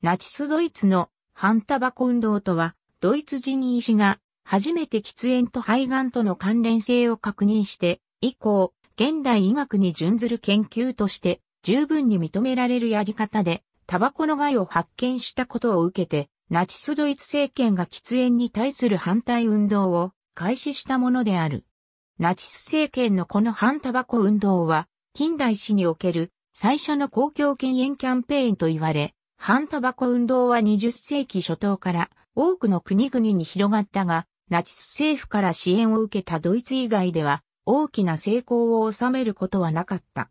ナチスドイツの反タバコ運動とは、ドイツ人医師が初めて喫煙と肺がんとの関連性を確認して、以降、現代医学に準ずる研究として十分に認められるやり方で、タバコの害を発見したことを受けて、ナチスドイツ政権が喫煙に対する反対運動を開始したものである。ナチス政権のこの反タバコ運動は、近代史における最初の公共禁煙キャンペーンと言われ、反タバコ運動は20世紀初頭から多くの国々に広がったが、ナチス政府から支援を受けたドイツ以外では大きな成功を収めることはなかった。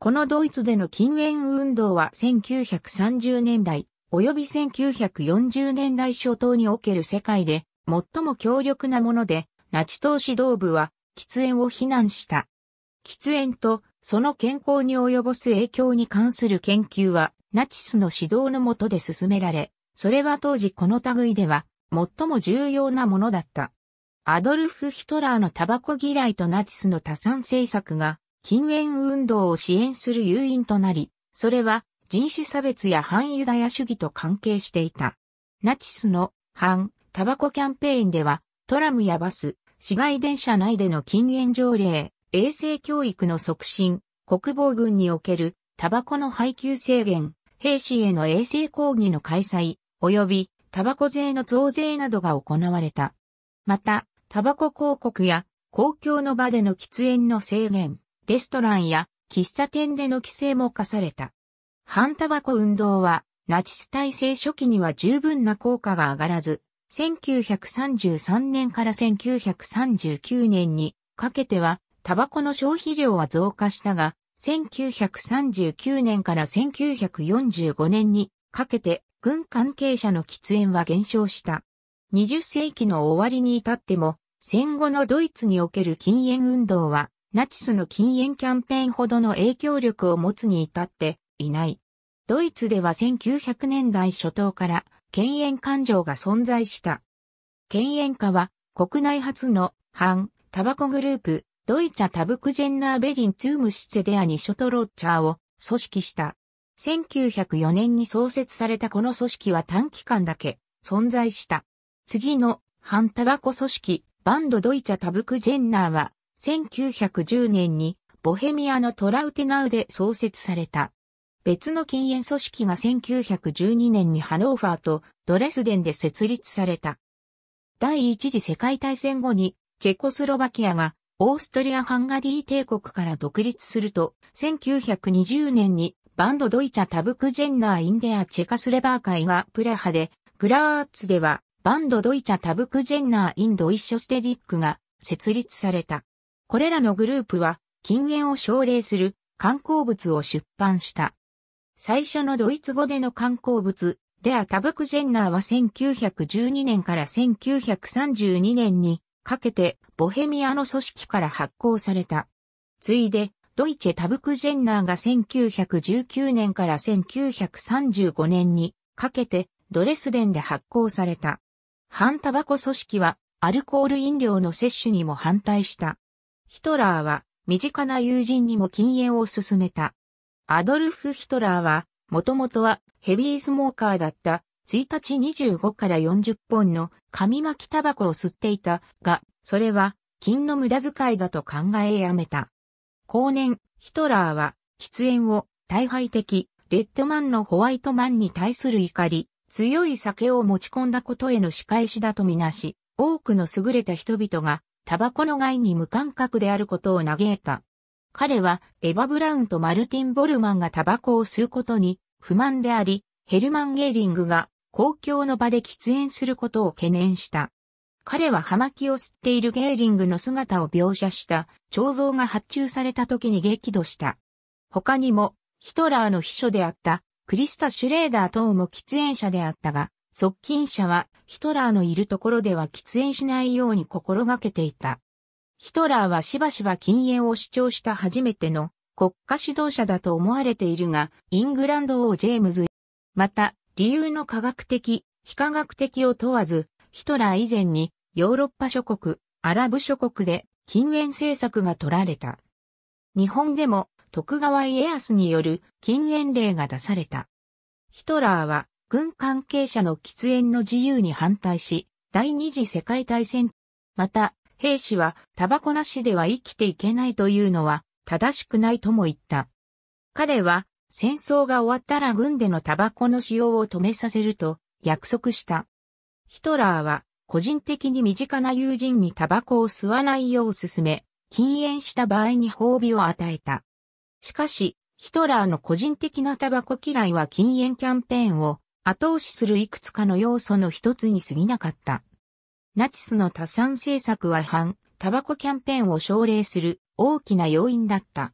このドイツでの禁煙運動は1930年代及び1940年代初頭における世界で最も強力なもので、ナチ党指導部は喫煙を非難した。喫煙とその健康に及ぼす影響に関する研究はナチスの指導の下で進められ、それは当時この類では最も重要なものだった。アドルフ・ヒトラーのタバコ嫌いとナチスの多産政策が禁煙運動を支援する誘因となり、それは人種差別や反ユダヤ主義と関係していた。ナチスの反タバコキャンペーンではトラムやバス、市街電車内での禁煙条例、衛生教育の促進、国防軍におけるタバコの配給制限、兵士への衛生講義の開催、及びタバコ税の増税などが行われた。また、タバコ広告や公共の場での喫煙の制限、レストランや喫茶店での規制も課された。反タバコ運動は、ナチス体制初期には十分な効果が上がらず、1933年から1939年にかけては、タバコの消費量は増加したが、1939年から1945年にかけて軍関係者の喫煙は減少した。20世紀の終わりに至っても戦後のドイツにおける禁煙運動はナチスの禁煙キャンペーンほどの影響力を持つに至っていない。ドイツでは1900年代初頭から禁煙感情が存在した。禁煙家は国内初の反タバコグループドイチャ・タブクジェンナー・ベリン・ツーム・シツェデアニ・ショトロッチャーを組織した。1904年に創設されたこの組織は短期間だけ存在した。次の反タバコ組織、バンド・ドイチャ・タブクジェンナーは、1910年にボヘミアのトラウテナウで創設された。別の禁煙組織が1912年にハノーファーとドレスデンで設立された。第一次世界大戦後にチェコスロバキアがオーストリア・ハンガリー帝国から独立すると、1920年にバンドドイチャ・タブク・ジェンナー・インデア・チェカスレバー会がプラハで、グラーツではバンドドイチャ・タブク・ジェンナー・インド・イッショステリックが設立された。これらのグループは禁煙を奨励する観光物を出版した。最初のドイツ語での観光物、デア・タブク・ジェンナーは1912年から1932年にかけてボヘミアの組織から発行された。ついで、ドイチェ・タブク・ジェンナーが1919年から1935年にかけてドレスデンで発行された。反タバコ組織はアルコール飲料の摂取にも反対した。ヒトラーは身近な友人にも禁煙を勧めた。アドルフ・ヒトラーはもともとはヘビースモーカーだった1日25から40本の紙巻きタバコを吸っていたが、それは金の無駄遣いだと考えやめた。後年、ヒトラーは喫煙を大敗的、レッドマンのホワイトマンに対する怒り、強い酒を持ち込んだことへの仕返しだとみなし、多くの優れた人々がタバコの害に無感覚であることを嘆いた。彼はエヴァ・ブラウンとマルティン・ボルマンがタバコを吸うことに不満であり、ヘルマン・ゲーリングが公共の場で喫煙することを懸念した。彼は葉巻を吸っているゲーリングの姿を描写した彫像が発注された時に激怒した。他にも、ヒトラーの秘書であったクリスタ・シュレーダー等も喫煙者であったが、側近者はヒトラーのいるところでは喫煙しないように心がけていた。ヒトラーはしばしば禁煙を主張した初めての国家指導者だと思われているが、イングランド王ジェームズ。また、理由の科学的、非科学的を問わず、ヒトラー以前にヨーロッパ諸国、アラブ諸国で禁煙政策が取られた。日本でも徳川家康による禁煙令が出された。ヒトラーは軍関係者の喫煙の自由に反対し、第二次世界大戦、また兵士はタバコなしでは生きていけないというのは正しくないとも言った。彼は戦争が終わったら軍でのタバコの使用を止めさせると約束した。ヒトラーは個人的に身近な友人にタバコを吸わないよう勧め、禁煙した場合に褒美を与えた。しかし、ヒトラーの個人的なタバコ嫌いは禁煙キャンペーンを後押しするいくつかの要素の一つに過ぎなかった。ナチスの多産政策は反、タバコキャンペーンを奨励する大きな要因だった。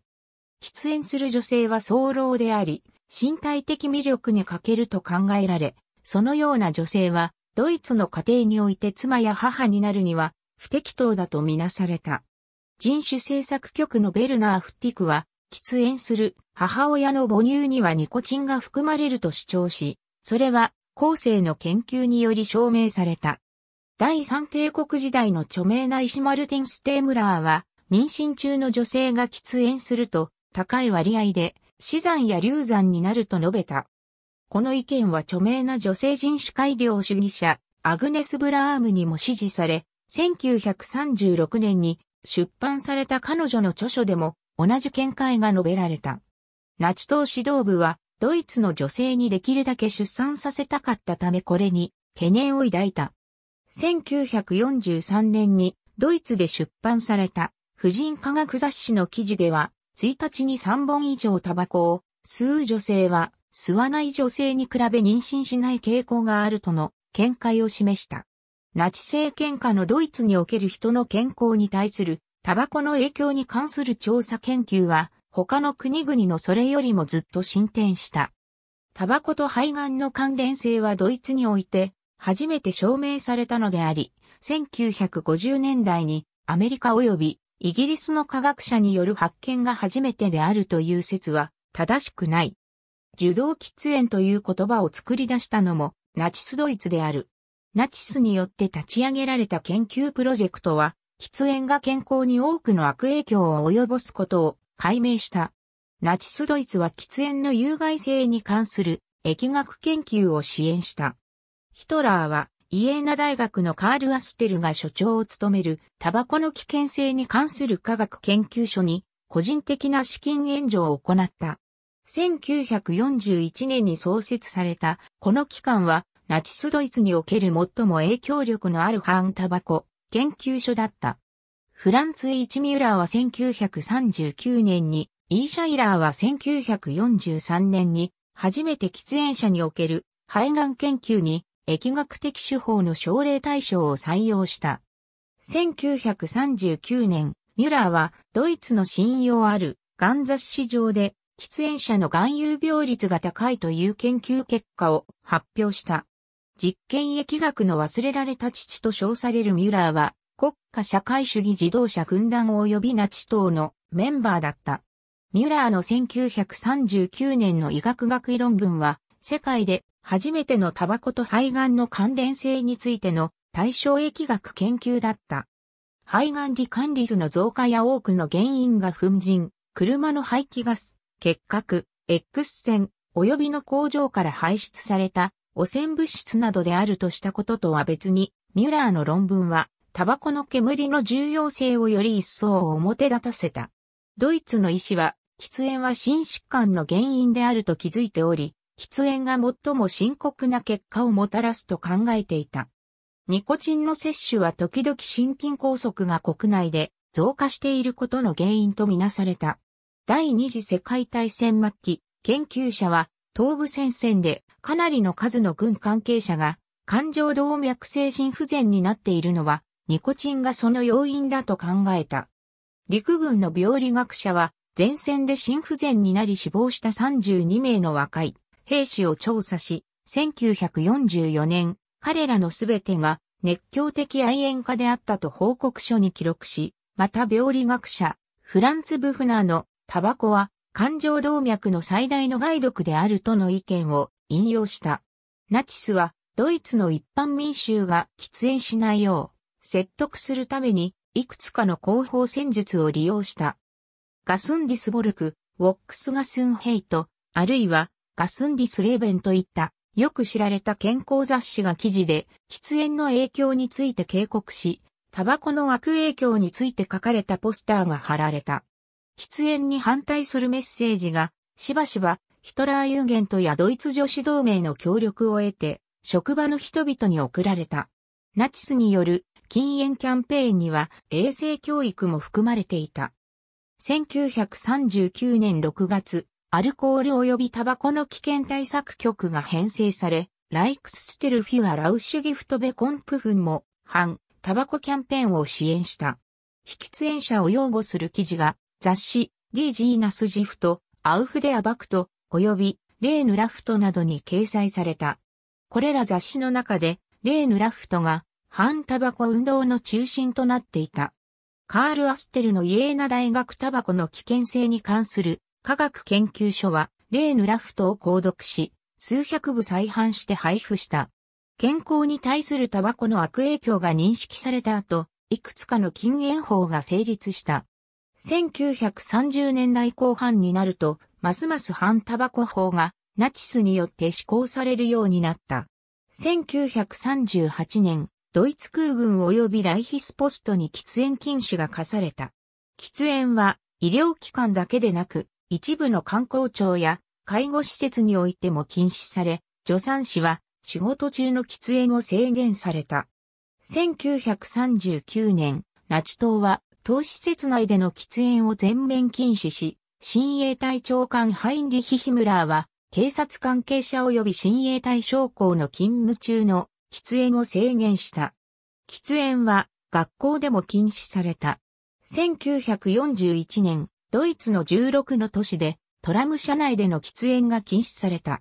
出演する女性は早老であり、身体的魅力に欠けると考えられ、そのような女性は、ドイツの家庭において妻や母になるには、不適当だとみなされた。人種政策局のベルナー・フッティクは、喫煙する母親の母乳にはニコチンが含まれると主張し、それは後世の研究により証明された。第三帝国時代の著名な石マルティン・ステームラーは、妊娠中の女性が喫煙すると、高い割合で死産や流産になると述べた。この意見は著名な女性人種改良主義者、アグネス・ブラームにも支持され、1936年に出版された彼女の著書でも同じ見解が述べられた。ナチ党指導部はドイツの女性にできるだけ出産させたかったためこれに懸念を抱いた。1943年にドイツで出版された婦人科学雑誌の記事では1日に3本以上タバコを吸う女性は吸わない女性に比べ妊娠しない傾向があるとの見解を示した。ナチ政権下のドイツにおける人の健康に対するタバコの影響に関する調査研究は他の国々のそれよりもずっと進展した。タバコと肺がんの関連性はドイツにおいて初めて証明されたのであり、1950年代にアメリカ及びイギリスの科学者による発見が初めてであるという説は正しくない。受動喫煙という言葉を作り出したのもナチスドイツである。ナチスによって立ち上げられた研究プロジェクトは、喫煙が健康に多くの悪影響を及ぼすことを解明した。ナチスドイツは喫煙の有害性に関する疫学研究を支援した。ヒトラーはイエーナ大学のカール・アステルが所長を務めるタバコの危険性に関する科学研究所に個人的な資金援助を行った。1941年に創設されたこの機関はナチスドイツにおける最も影響力のある反タバコ研究所だった。フランツ・イチミューラーは1939年に、イーシャイラーは1943年に初めて喫煙者における肺がん研究に疫学的手法の奨励対象を採用した。1939年、ミュラーはドイツの信用あるガン雑誌上で喫煙者の含有病率が高いという研究結果を発表した。実験疫学の忘れられた父と称されるミュラーは国家社会主義自動車軍団及びナチ党のメンバーだった。ミュラーの1939年の医学学位論文は世界で初めてのタバコと肺がんの関連性についての対象疫学研究だった。肺がん罹患率の増加や多くの原因が粉塵、車の排気ガス、結核、X 線、及びの工場から排出された汚染物質などであるとしたこととは別に、ミュラーの論文は、タバコの煙の重要性をより一層表立たせた。ドイツの医師は、喫煙は心疾患の原因であると気づいており、喫煙が最も深刻な結果をもたらすと考えていた。ニコチンの摂取は時々心筋梗塞が国内で増加していることの原因とみなされた。第二次世界大戦末期、研究者は東部戦線でかなりの数の軍関係者が感情動脈性心不全になっているのはニコチンがその要因だと考えた。陸軍の病理学者は前線で心不全になり死亡した32名の若い兵士を調査し、1944年、彼らのすべてが熱狂的愛煙家であったと報告書に記録し、また病理学者、フランツ・ブフナーのタバコは感情動脈の最大の害毒であるとの意見を引用した。ナチスはドイツの一般民衆が喫煙しないよう説得するためにいくつかの広報戦術を利用した。ガスンディスボルク、ウォックスガスンヘイト、あるいはガスンディスレーベンといったよく知られた健康雑誌が記事で喫煙の影響について警告し、タバコの悪影響について書かれたポスターが貼られた。喫煙に反対するメッセージが、しばしばヒトラーユーゲントやドイツ女子同盟の協力を得て、職場の人々に送られた。ナチスによる禁煙キャンペーンには衛生教育も含まれていた。1939年6月、アルコール及びタバコの危険対策局が編成され、ライクスステルフィアラウシュギフトベコンプフンも、反、タバコキャンペーンを支援した。喫煙者を擁護する記事が、雑誌、リージーナスジフト、アウフデアバクト、及び、レーヌラフトなどに掲載された。これら雑誌の中で、レーヌラフトが、反タバコ運動の中心となっていた。カール・アステルのイエーナ大学タバコの危険性に関する科学研究所は、例のラフトを購読し、数百部再販して配布した。健康に対するタバコの悪影響が認識された後、いくつかの禁煙法が成立した。1930年代後半になると、ますます反タバコ法がナチスによって施行されるようになった。1938年、ドイツ空軍及びライヒスポストに喫煙禁止が課された。喫煙は医療機関だけでなく、一部の観光庁や介護施設においても禁止され、助産師は仕事中の喫煙を制限された。1939年、ナチ党は資施設内での喫煙を全面禁止し、新衛隊長官ハインリヒ・ヒムラーは、警察関係者及び新衛隊将校の勤務中の喫煙を制限した。喫煙は学校でも禁止された。1941年、ドイツの16の都市でトラム車内での喫煙が禁止された。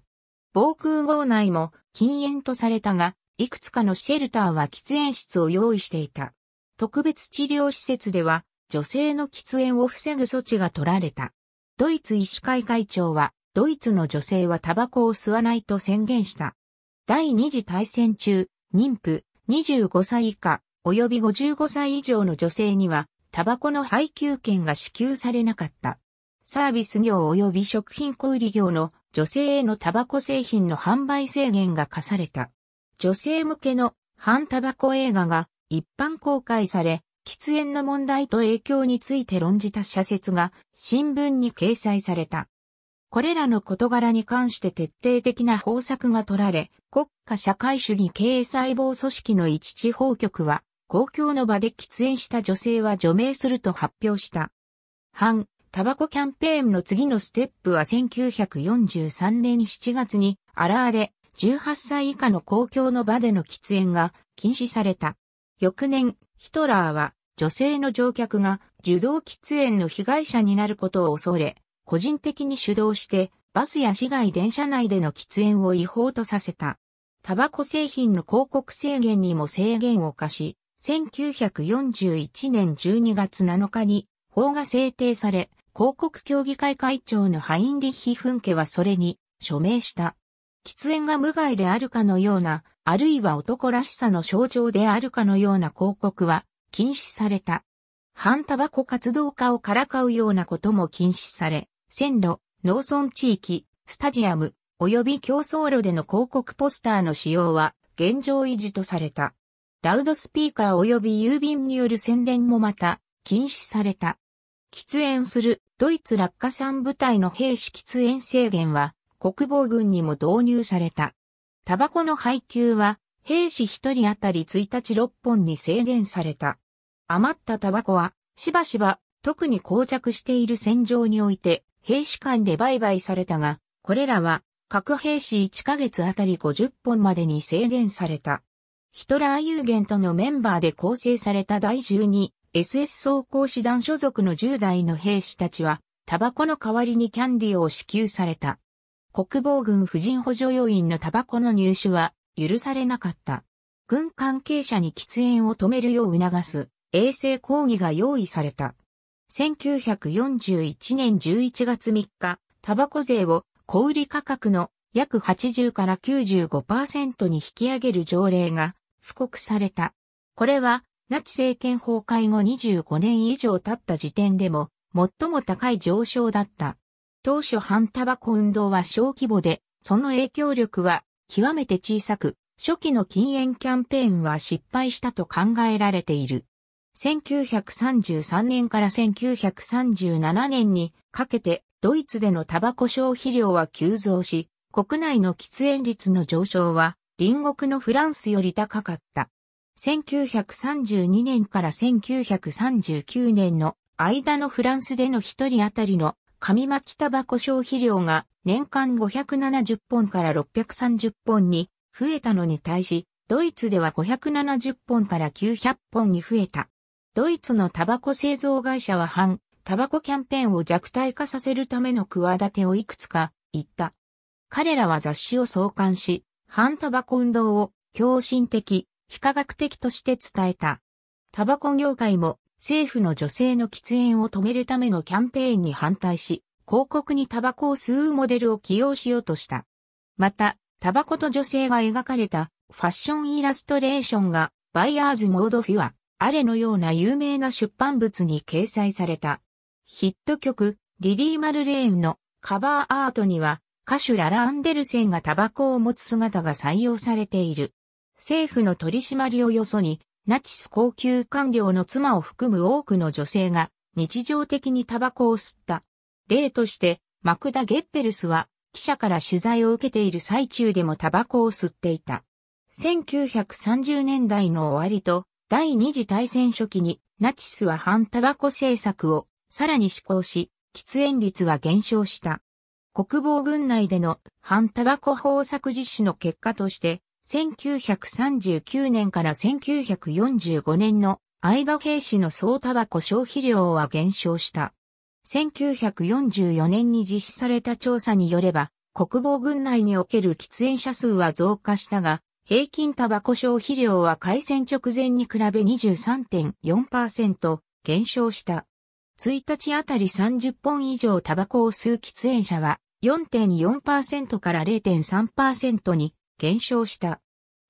防空壕内も禁煙とされたが、いくつかのシェルターは喫煙室を用意していた。特別治療施設では女性の喫煙を防ぐ措置が取られた。ドイツ医師会会長は、ドイツの女性はタバコを吸わないと宣言した。第二次大戦中、妊婦、25歳以下、及び55歳以上の女性には、タバコの配給権が支給されなかった。サービス業及び食品小売業の女性へのタバコ製品の販売制限が課された。女性向けの反タバコ映画が一般公開され、喫煙の問題と影響について論じた社説が新聞に掲載された。これらの事柄に関して徹底的な方策が取られ、国家社会主義経営細胞組織の一地方局は公共の場で喫煙した女性は除名すると発表した。反、タバコキャンペーンの次のステップは1943年7月に、現れ、18歳以下の公共の場での喫煙が禁止された。翌年、ヒトラーは女性の乗客が受動喫煙の被害者になることを恐れ、個人的に主導してバスや市外電車内での喫煙を違法とさせた。タバコ製品の広告制限にも制限を課し、1941年12月7日に法が制定され、広告協議会会長のハインリッヒ・フンケはそれに署名した。喫煙が無害であるかのような、あるいは男らしさの象徴であるかのような広告は禁止された。反タバコ活動家をからかうようなことも禁止され、線路、農村地域、スタジアム、及び競争路での広告ポスターの使用は現状維持とされた。ラウドスピーカー及び郵便による宣伝もまた禁止された。喫煙するドイツ落下産部隊の兵士喫煙制限は国防軍にも導入された。タバコの配給は兵士一人当たり1日6本に制限された。余ったタバコはしばしば特に膠着している戦場において兵士間で売買されたが、これらは各兵士1ヶ月あたり50本までに制限された。ヒトラー有限とのメンバーで構成された第 12SS 装甲師団所属の10代の兵士たちは、タバコの代わりにキャンディーを支給された。国防軍婦人補助要員のタバコの入手は許されなかった。軍関係者に喫煙を止めるよう促す衛生講義が用意された。1941年11月3日、タバコ税を小売価格の約80から95%に引き上げる条例が布告された。これは、ナチ政権崩壊後25年以上経った時点でも、最も高い上昇だった。当初反タバコ運動は小規模で、その影響力は極めて小さく、初期の禁煙キャンペーンは失敗したと考えられている。1933年から1937年にかけてドイツでのタバコ消費量は急増し、国内の喫煙率の上昇は隣国のフランスより高かった。1932年から1939年の間のフランスでの一人当たりの紙巻きタバコ消費量が年間570本から630本に増えたのに対し、ドイツでは570本から900本に増えた。ドイツのタバコ製造会社は反、タバコキャンペーンを弱体化させるための企てをいくつか言った。彼らは雑誌を創刊し、反タバコ運動を共振的、非科学的として伝えた。タバコ業界も政府の女性の喫煙を止めるためのキャンペーンに反対し、広告にタバコを吸うモデルを起用しようとした。また、タバコと女性が描かれたファッションイラストレーションがバイヤーズモードフィア、アレのような有名な出版物に掲載された。ヒット曲、リリー・マルレーンのカバーアートには歌手ララ・アンデルセンがタバコを持つ姿が採用されている。政府の取り締まりをよそに、ナチス高級官僚の妻を含む多くの女性が日常的にタバコを吸った。例として、マクダ・ゲッペルスは記者から取材を受けている最中でもタバコを吸っていた。1930年代の終わりと第二次大戦初期にナチスは反タバコ政策をさらに施行し、喫煙率は減少した。国防軍内での反タバコ法策実施の結果として、1939年から1945年の相場兵士の総タバコ消費量は減少した。1944年に実施された調査によれば、国防軍内における喫煙者数は増加したが、平均タバコ消費量は開戦直前に比べ23.4%減少した。1日あたり30本以上タバコを吸う喫煙者は4.4%から0.3%に減少した。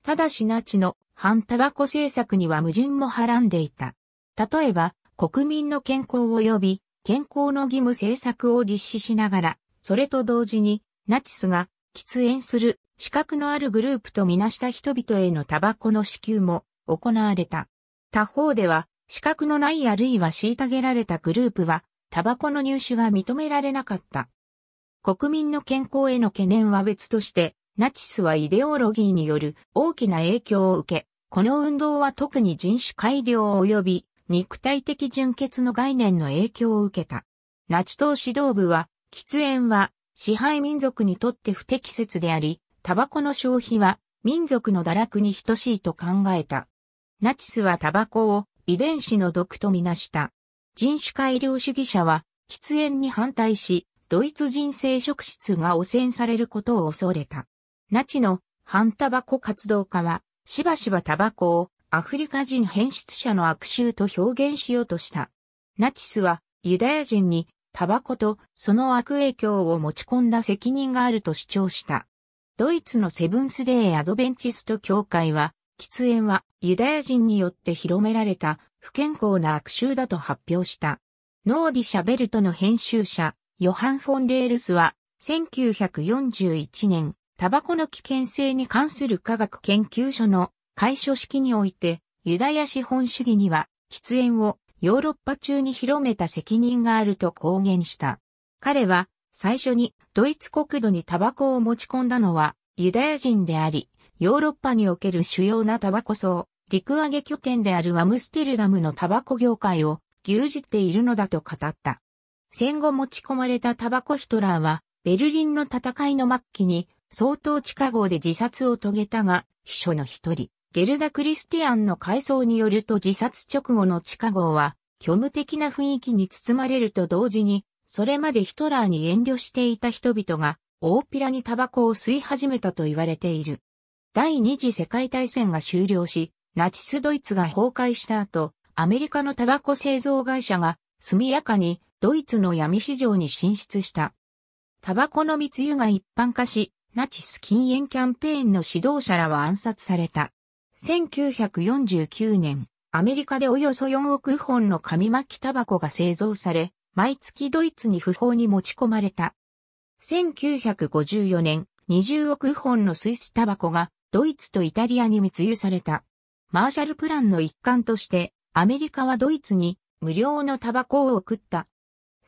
ただしナチの反タバコ政策には矛盾もはらんでいた。例えば、国民の健康及び健康の義務政策を実施しながら、それと同時に、ナチスが喫煙する資格のあるグループとみなした人々へのタバコの支給も行われた。他方では、資格のないあるいは虐げられたグループは、タバコの入手が認められなかった。国民の健康への懸念は別として、ナチスはイデオロギーによる大きな影響を受け、この運動は特に人種改良及び肉体的純血の概念の影響を受けた。ナチ党指導部は、喫煙は支配民族にとって不適切であり、タバコの消費は民族の堕落に等しいと考えた。ナチスはタバコを遺伝子の毒とみなした。人種改良主義者は喫煙に反対し、ドイツ人聖職質が汚染されることを恐れた。ナチの反タバコ活動家は、しばしばタバコをアフリカ人変質者の悪臭と表現しようとした。ナチスはユダヤ人にタバコとその悪影響を持ち込んだ責任があると主張した。ドイツのセブンスデーアドベンチスト協会は、喫煙はユダヤ人によって広められた不健康な悪臭だと発表した。ノーディ・シャベルトの編集者、ヨハン・フォン・レールスは、1941年、タバコの危険性に関する科学研究所の開所式において、ユダヤ資本主義には、喫煙をヨーロッパ中に広めた責任があると公言した。彼は、最初にドイツ国土にタバコを持ち込んだのは、ユダヤ人であり、ヨーロッパにおける主要なタバコ層、陸揚げ拠点であるアムステルダムのタバコ業界を牛耳っているのだと語った。戦後持ち込まれたタバコヒトラーは、ベルリンの戦いの末期に、相当地下壕で自殺を遂げたが、秘書の一人、ゲルダ・クリスティアンの回想によると自殺直後の地下壕は、虚無的な雰囲気に包まれると同時に、それまでヒトラーに遠慮していた人々が、大っぴらにタバコを吸い始めたと言われている。第二次世界大戦が終了し、ナチスドイツが崩壊した後、アメリカのタバコ製造会社が速やかにドイツの闇市場に進出した。タバコの密輸が一般化し、ナチス禁煙キャンペーンの指導者らは暗殺された。1949年、アメリカでおよそ4億本の紙巻きタバコが製造され、毎月ドイツに不法に持ち込まれた。1954年、20億本のスイスタバコがドイツとイタリアに密輸された。マーシャルプランの一環として、アメリカはドイツに無料のタバコを送った。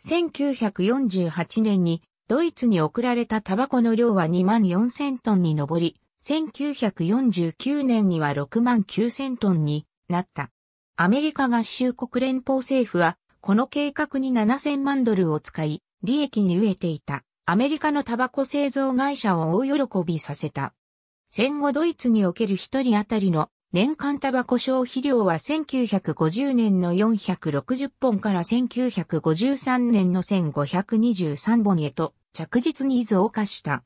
1948年にドイツに送られたタバコの量は2万4000トンに上り、1949年には6万9000トンになった。アメリカ合衆国連邦政府は、この計画に7000万ドルを使い、利益に飢えていたアメリカのタバコ製造会社を大喜びさせた。戦後ドイツにおける一人当たりの年間タバコ消費量は1950年の460本から1953年の1523本へと着実に増加した。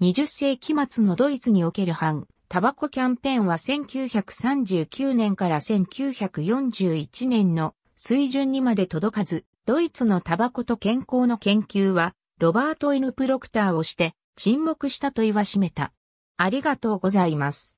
20世紀末のドイツにおける反タバコキャンペーンは1939年から1941年の水準にまで届かず、ドイツのタバコと健康の研究はロバート・ N・ プロクターをして沈黙したと言わしめた。ありがとうございます。